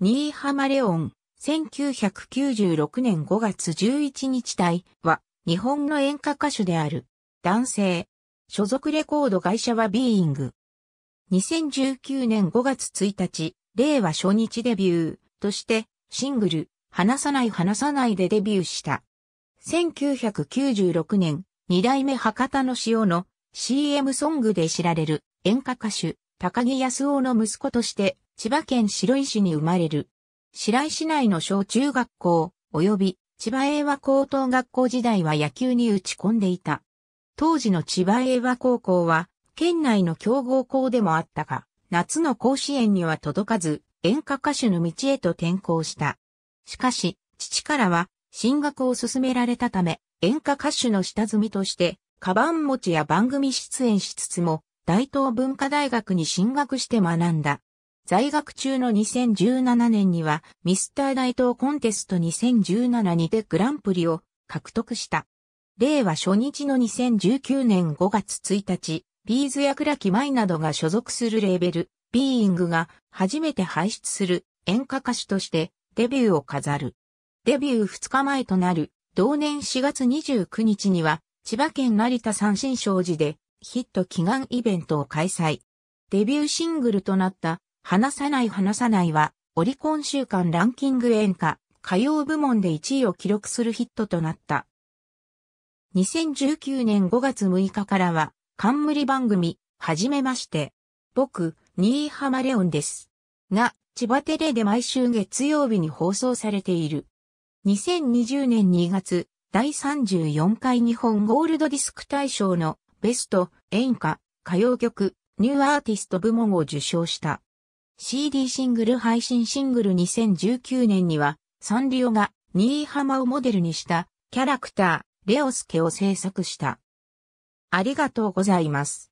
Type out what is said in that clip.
新浜レオン、1996年5月11日隊は、日本の演歌歌手である。男性。所属レコード会社はビーイング。2019年5月1日、令和初日デビューとして、シングル、話さない話さないでデビューした。1996年、二代目博多の塩の CM ソングで知られる演歌歌手、高木康夫の息子として千葉県白井市に生まれる。白井市内の小中学校、及び千葉英和高等学校時代は野球に打ち込んでいた。当時の千葉英和高校は、県内の強豪校でもあったが、夏の甲子園には届かず、演歌歌手の道へと転校した。しかし、父からは、進学を勧められたため、演歌歌手の下積みとして、カバン持ちや番組出演しつつも、大東文化大学に進学して学んだ。在学中の2017年にはミスター大東コンテスト2017にてグランプリを獲得した。令和初日の2019年5月1日、ビーズや倉木イなどが所属するレーベル、ビーイングが初めて輩出する演歌歌手としてデビューを飾る。デビュー2日前となる同年4月29日には千葉県成田三新商事でヒット祈願イベントを開催。デビューシングルとなった話さない話さないは、オリコン週間ランキング演歌、歌謡部門で1位を記録するヒットとなった。2019年5月6日からは、冠番組、はじめまして。僕、新浜レオンです。が、千葉テレで毎週月曜日に放送されている。2020年2月、第34回日本ゴールドディスク大賞のベスト演歌歌謡曲ニューアーティスト部門を受賞した。CD シングル配信シングル2019年には、サンリオが新居浜をモデルにしたキャラクター、レオスケを制作した。ありがとうございます。